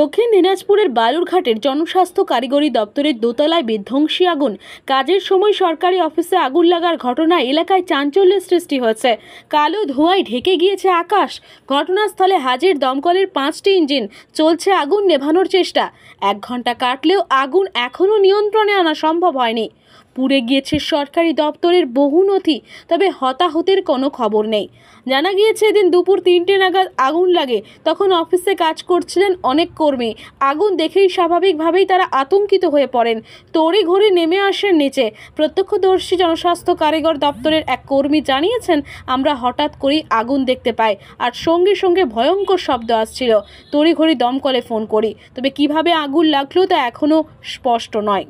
দক্ষিণ দিনাজপুরের বালুরঘাটের জনস্বাস্থ্য কারিগরি দপ্তরের দোতলায় বিধ্বংসী আগুন কাজের সময় সরকারি অফিসে আগুন লাগার ঘটনা এলাকায় চাঞ্চল্যের সৃষ্টি হয়েছে কালো ধোঁয়ায় ঢেকে গিয়েছে আকাশ ঘটনাস্থলে হাজির দমকলের পাঁচটি ইঞ্জিন চলছে আগুন নেভানোর চেষ্টা এক ঘন্টা কাটলেও আগুন এখনও নিয়ন্ত্রণে আনা সম্ভব হয়নি পুড়ে গিয়েছে সরকারি দপ্তরের বহু নথি তবে হতাহতের কোনো খবর নেই জানা গিয়েছে এদিন দুপুর তিনটে নাগাদ আগুন লাগে তখন অফিসে কাজ করছিলেন অনেক কর্মী আগুন দেখেই স্বাভাবিকভাবেই তারা আতঙ্কিত হয়ে পড়েন তড়ে ঘড়ি নেমে আসেন নিচে প্রত্যক্ষদর্শী জনস্বাস্থ্য কারিগর দপ্তরের এক কর্মী জানিয়েছেন আমরা হঠাৎ করেই আগুন দেখতে পাই আর সঙ্গে সঙ্গে ভয়ঙ্কর শব্দ আসছিল তড়িঘড়ি দমকলে ফোন করি তবে কিভাবে আগুন লাগলো তা এখনও স্পষ্ট নয়